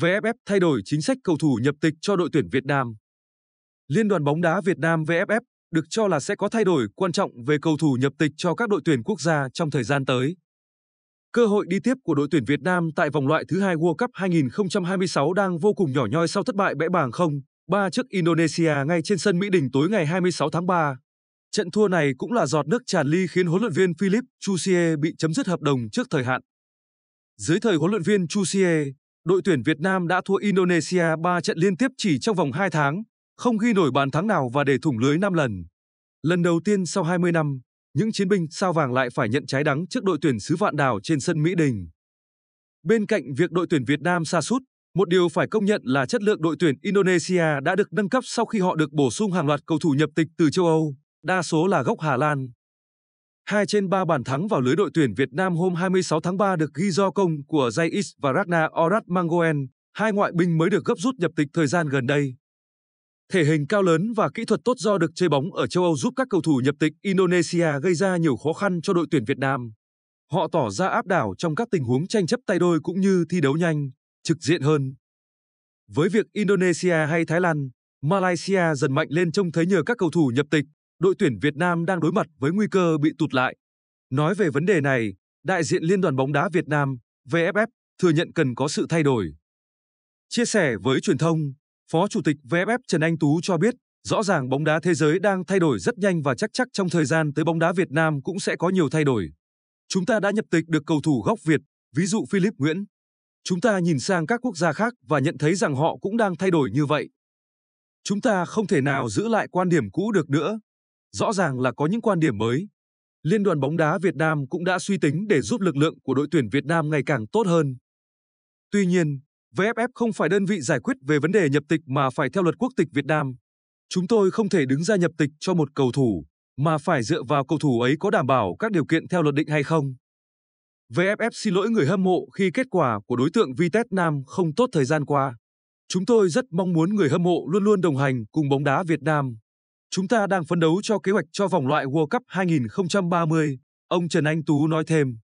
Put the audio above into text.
VFF thay đổi chính sách cầu thủ nhập tịch cho đội tuyển Việt Nam. Liên đoàn bóng đá Việt Nam VFF được cho là sẽ có thay đổi quan trọng về cầu thủ nhập tịch cho các đội tuyển quốc gia trong thời gian tới. Cơ hội đi tiếp của đội tuyển Việt Nam tại vòng loại thứ hai World Cup 2026 đang vô cùng nhỏ nhoi sau thất bại bẽ bàng 0-3 trước Indonesia ngay trên sân Mỹ Đình tối ngày 26 tháng 3. Trận thua này cũng là giọt nước tràn ly khiến huấn luyện viên Philip Chusie bị chấm dứt hợp đồng trước thời hạn. Dưới thời huấn luyện viên Chusie, đội tuyển Việt Nam đã thua Indonesia 3 trận liên tiếp chỉ trong vòng 2 tháng, không ghi nổi bàn thắng nào và để thủng lưới 5 lần. Lần đầu tiên sau 20 năm, những chiến binh sao vàng lại phải nhận trái đắng trước đội tuyển xứ vạn đảo trên sân Mỹ Đình. Bên cạnh việc đội tuyển Việt Nam sa sút, một điều phải công nhận là chất lượng đội tuyển Indonesia đã được nâng cấp sau khi họ được bổ sung hàng loạt cầu thủ nhập tịch từ châu Âu, đa số là gốc Hà Lan. 2 trên 3 bàn thắng vào lưới đội tuyển Việt Nam hôm 26 tháng 3 được ghi do công của Jais và Ragnar Orat Mangoen, hai ngoại binh mới được gấp rút nhập tịch thời gian gần đây. Thể hình cao lớn và kỹ thuật tốt do được chơi bóng ở châu Âu giúp các cầu thủ nhập tịch Indonesia gây ra nhiều khó khăn cho đội tuyển Việt Nam. Họ tỏ ra áp đảo trong các tình huống tranh chấp tay đôi cũng như thi đấu nhanh, trực diện hơn. Với việc Indonesia hay Thái Lan, Malaysia dần mạnh lên trông thấy nhờ các cầu thủ nhập tịch đội tuyển Việt Nam đang đối mặt với nguy cơ bị tụt lại. Nói về vấn đề này, đại diện Liên đoàn bóng đá Việt Nam, VFF, thừa nhận cần có sự thay đổi. Chia sẻ với truyền thông, Phó Chủ tịch VFF Trần Anh Tú cho biết, rõ ràng bóng đá thế giới đang thay đổi rất nhanh và chắc chắc trong thời gian tới bóng đá Việt Nam cũng sẽ có nhiều thay đổi. Chúng ta đã nhập tịch được cầu thủ gốc Việt, ví dụ Philip Nguyễn. Chúng ta nhìn sang các quốc gia khác và nhận thấy rằng họ cũng đang thay đổi như vậy. Chúng ta không thể nào giữ lại quan điểm cũ được nữa. Rõ ràng là có những quan điểm mới. Liên đoàn bóng đá Việt Nam cũng đã suy tính để giúp lực lượng của đội tuyển Việt Nam ngày càng tốt hơn. Tuy nhiên, VFF không phải đơn vị giải quyết về vấn đề nhập tịch mà phải theo luật quốc tịch Việt Nam. Chúng tôi không thể đứng ra nhập tịch cho một cầu thủ, mà phải dựa vào cầu thủ ấy có đảm bảo các điều kiện theo luật định hay không. VFF xin lỗi người hâm mộ khi kết quả của đối tượng Vitet Nam không tốt thời gian qua. Chúng tôi rất mong muốn người hâm mộ luôn luôn đồng hành cùng bóng đá Việt Nam. Chúng ta đang phấn đấu cho kế hoạch cho vòng loại World Cup 2030, ông Trần Anh Tú nói thêm.